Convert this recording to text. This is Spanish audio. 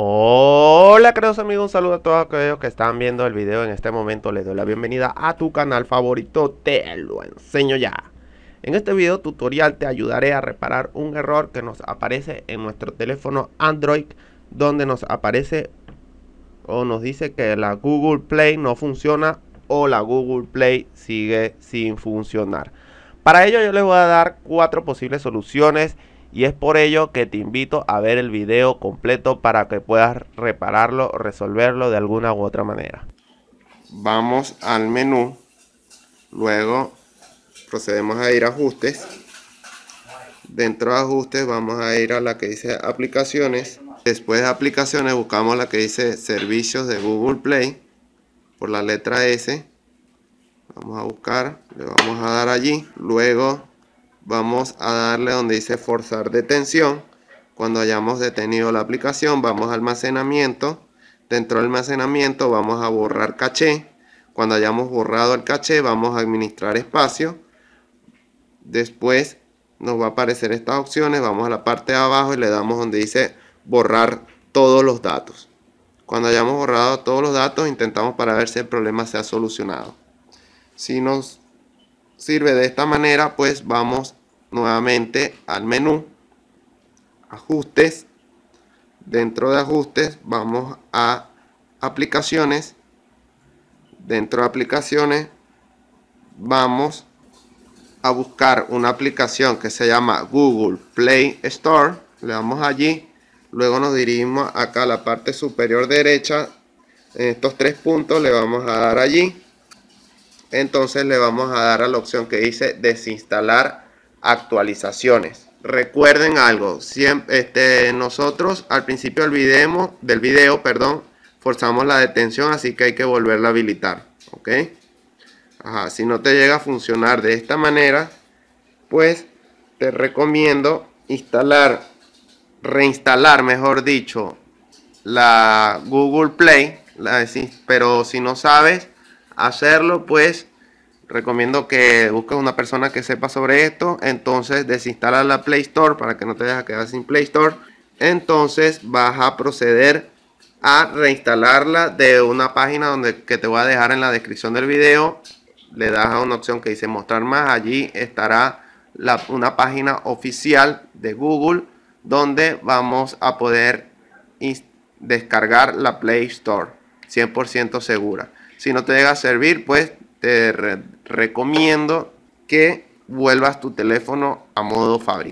Hola queridos amigos, un saludo a todos aquellos que están viendo el video en este momento Les doy la bienvenida a tu canal favorito, te lo enseño ya En este video tutorial te ayudaré a reparar un error que nos aparece en nuestro teléfono Android Donde nos aparece o nos dice que la Google Play no funciona o la Google Play sigue sin funcionar Para ello yo les voy a dar cuatro posibles soluciones y es por ello que te invito a ver el video completo para que puedas repararlo o resolverlo de alguna u otra manera. Vamos al menú, luego procedemos a ir a ajustes. Dentro de ajustes vamos a ir a la que dice aplicaciones. Después de aplicaciones buscamos la que dice servicios de Google Play por la letra S. Vamos a buscar, le vamos a dar allí. Luego vamos a darle donde dice forzar detención. Cuando hayamos detenido la aplicación, vamos a almacenamiento. Dentro del almacenamiento vamos a borrar caché. Cuando hayamos borrado el caché, vamos a administrar espacio. Después nos va a aparecer estas opciones. Vamos a la parte de abajo y le damos donde dice borrar todos los datos. Cuando hayamos borrado todos los datos, intentamos para ver si el problema se ha solucionado. Si nos sirve de esta manera, pues vamos nuevamente al menú ajustes dentro de ajustes vamos a aplicaciones dentro de aplicaciones vamos a buscar una aplicación que se llama Google Play Store le damos allí luego nos dirigimos acá a la parte superior derecha en estos tres puntos le vamos a dar allí entonces le vamos a dar a la opción que dice desinstalar actualizaciones. Recuerden algo, siempre, este, nosotros al principio olvidemos del video perdón, forzamos la detención, así que hay que volverla a habilitar. ¿ok? si no te llega a funcionar de esta manera, pues te recomiendo instalar, reinstalar, mejor dicho, la Google Play, la, pero si no sabes hacerlo, pues recomiendo que busques una persona que sepa sobre esto. Entonces desinstala la Play Store para que no te dejes quedar sin Play Store. Entonces vas a proceder a reinstalarla de una página donde, que te voy a dejar en la descripción del video. Le das a una opción que dice mostrar más. Allí estará la, una página oficial de Google donde vamos a poder descargar la Play Store 100% segura. Si no te llega a servir, pues te recomiendo que vuelvas tu teléfono a modo fábrica.